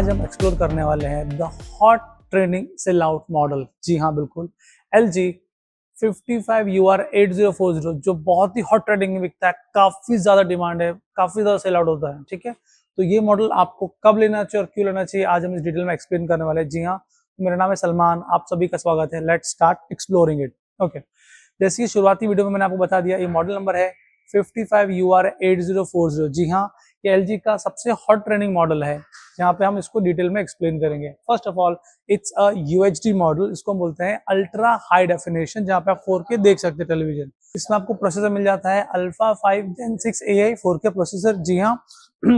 आज हम एक्सप्लोर करने वाले हैं the hot training sell out model जी हाँ बिल्कुल L G fifty five U जो बहुत ही हॉट ट्रेडिंग में बिकता है काफ़ी ज़्यादा डिमांड है काफ़ी ज़्यादा सेल आउट होता है ठीक है तो ये मॉडल आपको कब लेना चाहिए और क्यों लेना चाहिए आज हम इस डिटेल में एक्सप्लेन करने वाले हैं जी हाँ मेरा नाम है सलमान आप सभी का स्वागत है let start exploring it okay जैसे कि शुरुआती वीडियो में मैंने आपको बता दिया ये मॉडल नंबर है फिफ्टी फाइव यू जी हाँ ये एल का सबसे हॉट ट्रेनिंग मॉडल है जहाँ पे हम इसको डिटेल में एक्सप्लेन करेंगे first of all it's a UHD model इसको हम बोलते हैं अल्ट्रा हाई डेफिनेशन जहाँ पे आप फोर के देख सकते हैं टेलीविजन इसमें आपको प्रोसेसर मिल जाता है alpha five gen six A I four K processor जी हाँ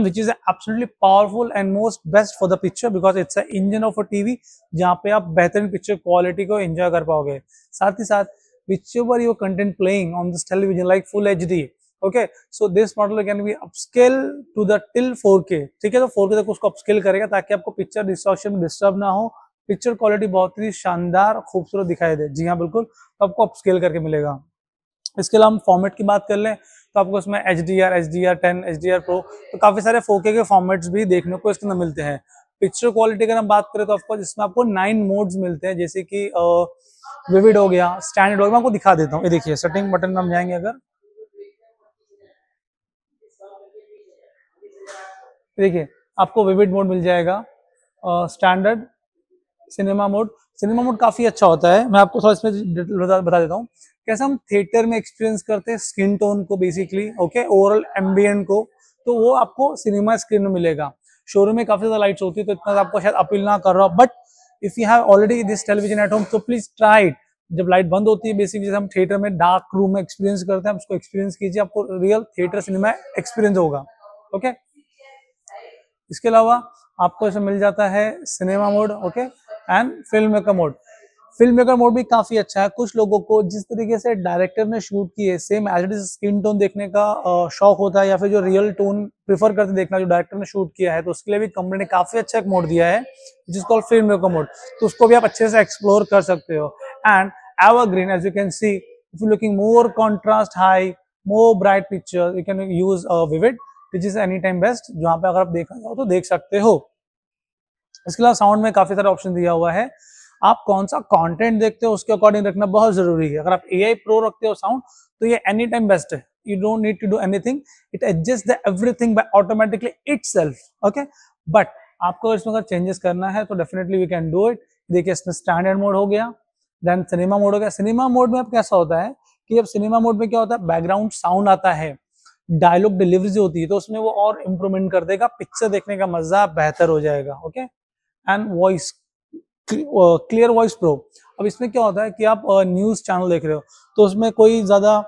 which is absolutely powerful and most best for the picture because it's engine of a TV जहाँ पे आप बेहतरीन पिक्चर क्वालिटी को एंजॉय कर पाओगे साथ ही साथ पिक्चर पर your content playing on this television like full H D okay so this model can be upscale to the till 4K ठीक है तो 4K तक उसको अपस्केल करेगा ताकि आपको पिक्चर डिस्टॉर्शन में डिस्टर्ब ना हो पिक्चर क्वालिटी बहुत ही शानदार खूबसूरत दिखाई दे जी हाँ बिल्कुल तो आपको अपस्केल करके मिलेगा इसके अलावा हम फॉर्मेट की बात कर लें तो आपको इसमें H D R H D R ten H D R pro तो काफ़ी सारे फोके के फॉर्मेट्स भी देखने को इसके अंदर मिलते हैं पिक्चर क्वालिटी अगर हम बात करें तो आपको इसमें आपको नाइन मोड्स मिलते हैं जैसे कि विविड हो गया स्टैंडर्ड हो गया मैं आपको दिखा देता हूँ ये देखिए सेटिंग बटन में हम जाएंगे अगर देखिए आपको विविड मोड मिल जाएगा standard cinema mode cinema mode काफ़ी अच्छा होता है मैं आपको थोड़ा इसमें डिटेल बता, देता हूँ कैसे हम थिएटर में एक्सपीरियंस करते हैं स्क्रीन टोन को बेसिकली ओके ओवरऑल एम्बियन को तो वो आपको सिनेमा स्क्रीन में मिलेगा शोरूम में काफ़ी ज़्यादा लाइट्स होती है तो इतना आपको शायद अपील ना कर रहा but if you have already this television at home तो प्लीज़ ट्राई इट जब लाइट बंद होती है बेसिकली जैसे हम थिएटर में डार्क रूम में एक्सपीरियंस करते हैं उसको एक्सपीरियंस कीजिए आपको रियल थिएटर सिनेमा एक्सपीरियंस होगा ओके okay? इसके अलावा आपको इसमें मिल जाता है cinema mode okay and film maker mode film maker mode भी काफ़ी अच्छा है कुछ लोगों को जिस तरीके से डायरेक्टर ने शूट किए same as it is skin tone देखने का शौक होता है या फिर जो रियल टोन प्रिफर करते देखना जो डायरेक्टर ने शूट किया है तो उसके लिए भी कंपनी ने काफ़ी अच्छा एक मोड दिया है जिसको फिल्म मेकर मोड तो उसको भी आप अच्छे से एक्सप्लोर कर सकते हो and evergreen as you can see if you looking more contrast high more bright picture you can use vivid which is any time best जहां पे अगर आप देखना चाहो तो देख सकते हो इसके अलावा साउंड में काफी सारे ऑप्शन दिया हुआ है आप कौन सा कंटेंट देखते हो उसके अकॉर्डिंग रखना बहुत जरूरी है अगर आप ए आई प्रो रखते हो साउंड तो ये एनी टाइम बेस्ट है you don't need to do it adjust the everything everything automatically itself okay but आपको इसमें अगर चेंजेस करना है तो definitely we can do it देखिए इसमें स्टैंडर्ड मोड हो गया देन सिनेमा मोड हो गया सिनेमा मोड में अब कैसा होता है कि अब सिनेमा मोड में क्या होता है बैकग्राउंड साउंड आता है डायलॉग डिलीवरी होती है तो उसमें वो और इम्प्रूवमेंट कर देगा पिक्चर देखने का मजा बेहतर हो जाएगा okay and voice clear voice pro अब इसमें क्या होता है कि आप न्यूज uh, चैनल देख रहे हो तो उसमें कोई ज्यादा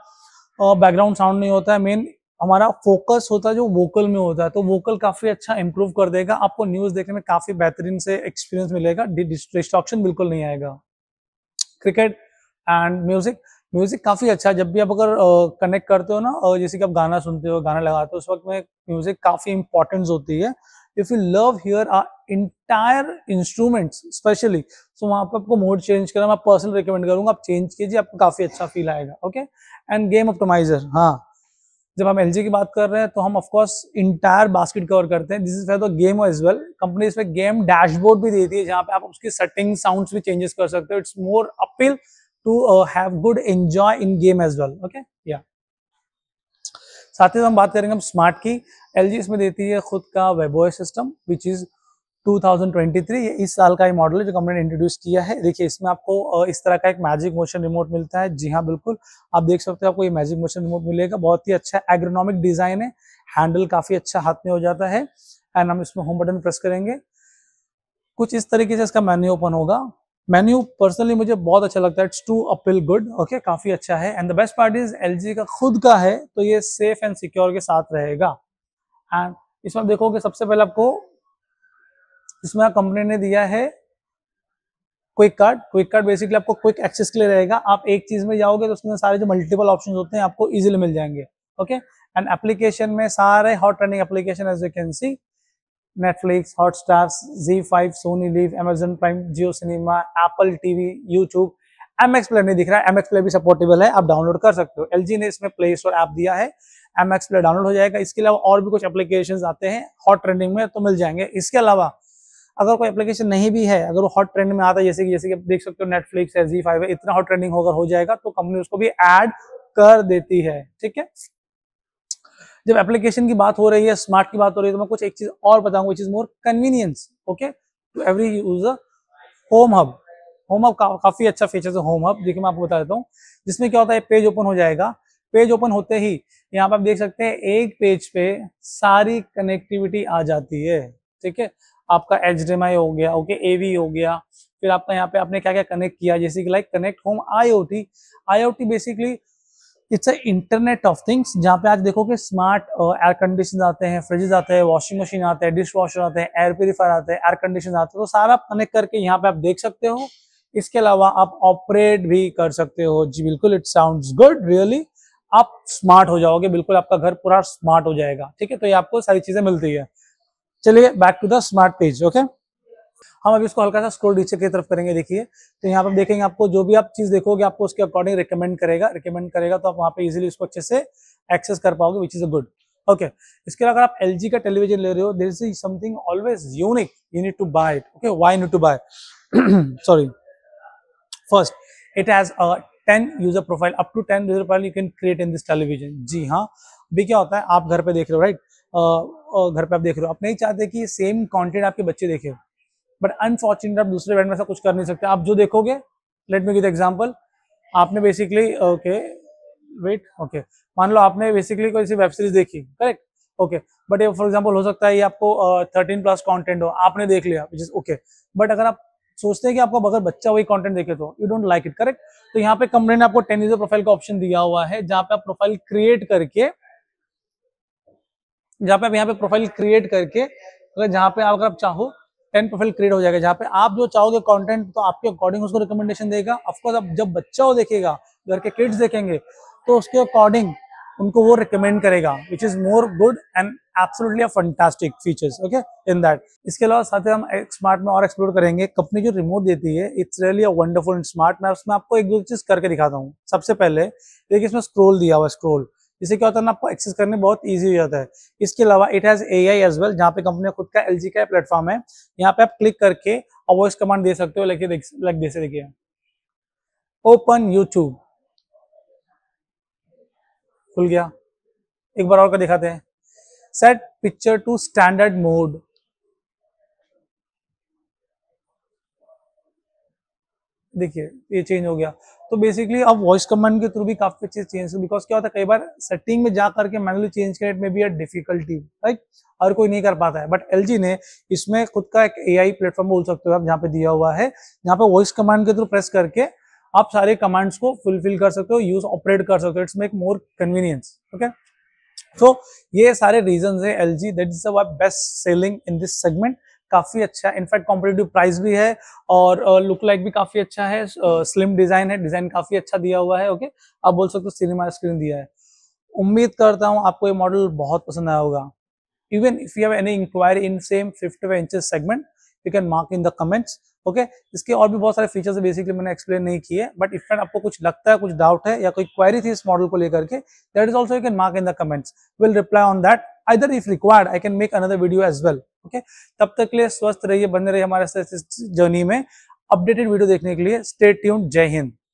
बैकग्राउंड साउंड नहीं होता है मेन हमारा फोकस होता है जो वोकल में होता है तो वोकल काफी अच्छा इंप्रूव कर देगा आपको न्यूज देखने में काफी बेहतरीन से एक्सपीरियंस मिलेगा डिस्ट्रेक्शन बिल्कुल नहीं आएगा क्रिकेट एंड म्यूजिक म्यूज़िक काफ़ी अच्छा है जब भी आप अगर कनेक्ट करते हो ना जैसे कि आप गाना सुनते हो गाना लगाते हो उस वक्त में म्यूज़िक काफ़ी इंपॉर्टेंस होती है if you love here are entire instruments specially so वहाँ पर आपको मोड चेंज करना मैं पर्सनल रिकमेंड करूँगा आप चेंज कीजिए आपको काफ़ी अच्छा फील आएगा ओके एंड गेम ऑप्टोमाइजर हाँ जब हम एल की बात कर रहे हैं तो हम ऑफकोर्स इंटायर बास्केट कवर करते हैं this is for the game as well company इसमें गेम डैशबोर्ड भी देती है जहाँ पे आप उसकी सेटिंग साउंड्स भी चेंजेस कर सकते हो it's more appeal to uh, have good enjoy in game as well okay yeah साथ ही हम बात करेंगे हम स्मार्ट की एल इसमें देती है खुद का वेबोए सिस्टम विच इज़ 2023 ये इस साल का ही मॉडल है जो कंपनी ने इंट्रोड्यूस किया है देखिए इसमें आपको uh, इस तरह का एक मैजिक मोशन रिमोट मिलता है जी हाँ बिल्कुल आप देख सकते हो आपको ये मैजिक मोशन रिमोट मिलेगा बहुत ही अच्छा एग्रोनॉमिक डिजाइन है हैंडल काफी अच्छा हाथ में हो जाता है एंड हम इसमें होम बटन प्रेस करेंगे कुछ इस तरीके से इसका मेन्यू ओपन होगा मेन्यू पर्सनली मुझे बहुत अच्छा लगता है it's to appeal good okay काफी अच्छा है and the best part is L का खुद का है तो ये सेफ एंड सिक्योर के साथ रहेगा एंड इसमें देखोगे सबसे पहले आपको इसमें कंपनी ने दिया है quick card quick card basically आपको क्विक एक्सेस के लिए रहेगा आप एक चीज में जाओगे तो उसमें सारे जो मल्टीपल ऑप्शन होते हैं आपको इजिली मिल जाएंगे ओके एंड एप्लीकेशन में सारे hot running application as you can see Netflix Hotstar Zee five Sony LIV Amazon Prime Jio cinema Apple TV YouTube M X Player नहीं दिख रहा है एम एक्स प्ले भी सपोर्टेबल है आप डाउनलोड कर सकते हो एल ने इसमें प्ले स्टोर ऐप दिया है एम एक्स प्ले डाउनलोड हो जाएगा इसके अलावा और भी कुछ एप्लीकेशन आते हैं हॉट ट्रेंडिंग में तो मिल जाएंगे इसके अलावा अगर कोई एप्लीकेशन नहीं भी है अगर वो हॉट ट्रेंड में आता है जैसे कि जैसे कि आप देख सकते हो नेटफ्लिक्स है जी फाइव है इतना हॉट ट्रेंडिंग होकर हो जाएगा तो कंपनी उसको भी ऐड कर देती है ठीक है जब एप्लीकेशन की बात हो रही है स्मार्ट की बात हो रही है तो मैं कुछ एक चीज और बताऊंगा which is more convenience okay to every user home hub home hub का, काफी अच्छा फीचर है होम हब देखिए मैं आपको बता देता हूँ जिसमें क्या होता है पेज ओपन हो जाएगा पेज ओपन होते ही यहाँ पर आप देख सकते हैं एक पेज पे सारी कनेक्टिविटी आ जाती है ठीक है आपका एच हो गया ओके एवी हो गया फिर आपका यहाँ पे आपने क्या क्या कनेक्ट किया जैसे कि like connect home IoT IoT basically it's a internet of things जहाँ पे आज देखो कि स्मार्ट एयर कंडीशन आते हैं फ्रिजेज आते हैं वॉशिंग मशीन आते हैं डिश वॉशर आते हैं एयर प्योरीफायर आते हैं एयर कंडीशन आते हैं तो सारा कनेक्ट करके यहाँ पे आप देख सकते हो इसके अलावा आप ऑपरेट भी कर सकते हो जी बिल्कुल इट साउंड गुड रियली आप स्मार्ट हो जाओगे बिल्कुल आपका घर पूरा स्मार्ट हो जाएगा ठीक है तो ये आपको सारी चीजें मिलती है चलिए back to the smart page okay हम अभी इसको हल्का सा स्क्रोल नीचे की तरफ करेंगे देखिए तो यहाँ पर देखेंगे आपको जो भी आप चीज देखोगे आपको उसके अकॉर्डिंग रिकमेंड करेगा रिकमेंड करेगा तो आप वहाँ पे इजिली उसको अच्छे से एक्सेस कर पाओगे which is a good okay इसके अलावा अगर आप एल का टेलीविजन ले रहे हो there is something always unique you need to buy it okay why need to buy sorry first it has ten user profile up to ten user profile you can create in this television जी हाँ अभी क्या होता है आप घर पे देख रहे हो राइट right? घर पे आप देख रहे हो आप नहीं चाहते कि सेम कंटेंट आपके बच्चे देखे बट अनफॉर्चुनेट आप दूसरे ब्रांड में ऐसा कुछ कर नहीं सकते आप जो देखोगे लेट मी गिव एग्जाम्पल आपने बेसिकली ओके वेट ओके मान लो आपने बेसिकली कोई सी वेब सीरीज देखी करेक्ट ओके बट ये फॉर एग्जाम्पल हो सकता है ये आपको थर्टीन प्लस कॉन्टेंट हो आपने देख लिया ओके बट अगर आप सोचते हैं कि आपका अगर बच्चा वही कंटेंट देखे तो you don't like it correct तो यहाँ पे कंपनी ने आपको टेन यूजर प्रोफाइल का ऑप्शन दिया हुआ है जहां पे आप प्रोफाइल क्रिएट करके जहां पे आप यहाँ पे प्रोफाइल क्रिएट करके अगर जहां पे आप अगर आप चाहो टेन प्रोफाइल क्रिएट हो जाएगा जहाँ पे आप जो चाहोगे कंटेंट तो आपके अकॉर्डिंग उसको रिकमेंडेशन देगा ऑफकोर्स अब जब बच्चा हो देखेगा घर के किड्स देखेंगे तो उसके अकॉर्डिंग उनको वो रिकमेंड करेगा which is more good and absolutely fantastic features okay in that इसके अलावा साथ ही हम स्मार्ट में और एक्सप्लोर करेंगे कंपनी जो रिमोट देती है it's really a wonderful smart मैं उसमें आपको एक दो चीज करके दिखाता हूँ सबसे पहले देखिए इसमें स्क्रोल दिया हुआ स्क्रोल जिससे क्या होता है ना आपको एक्सेस करने बहुत ईजी हो जाता है इसके अलावा it has A I as well जहाँ पे कंपनी खुद का एल का प्लेटफॉर्म है यहाँ पे आप क्लिक करके और वॉइस कमांड दे सकते हो लेके लग जैसे देखिए ओपन यूट्यूब खुल गया एक बार और का दिखाते हैं set picture to standard mode देखिए ये चेंज हो गया तो बेसिकली अब वॉइस कमांड के थ्रू भी काफी अच्छे चेंज बिकॉज क्या होता है कई बार सेटिंग में जा करके मैनुअली चेंज करने में भी अ डिफिकल्टी राइट हर कोई नहीं कर पाता है बट एल ने इसमें खुद का एक ए आई प्लेटफॉर्म बोल सकते हो आप जहाँ पे दिया हुआ है जहाँ पे वॉइस कमांड के थ्रू प्रेस करके आप सारे कमांड्स को फुलफिल कर सकते हो यूज ऑपरेट कर सकते हो it's make more convenience okay तो ये सारे रीजन है L G that is best selling in this segment काफ़ी अच्छा इनफैक्ट कॉम्पिटेटिव प्राइस भी है और लुक लाइक भी काफ़ी अच्छा है स्लिम डिज़ाइन है डिज़ाइन काफ़ी अच्छा दिया हुआ है ओके आप बोल सकते हो सिनेमा स्क्रीन दिया है उम्मीद करता हूँ आपको ये मॉडल बहुत पसंद आया होगा even if you have any inquiry in same 55 inches segment you can mark in the comments okay इसके और भी बहुत सारे फीचर्स बेसिकली मैंने एक्सप्लेन नहीं किए बट इफ एंड आपको कुछ लगता है कुछ डाउट है या कोई क्वारी थी इस मॉडल को लेकर के that is also you can mark in the comments will reply on that other if required I can make another video as well okay तब तक के लिए स्वस्थ रहिए बने रहिए हमारे साथ इस जर्नी में अपडेटेड वीडियो देखने के लिए स्टे ट्यून जय हिंद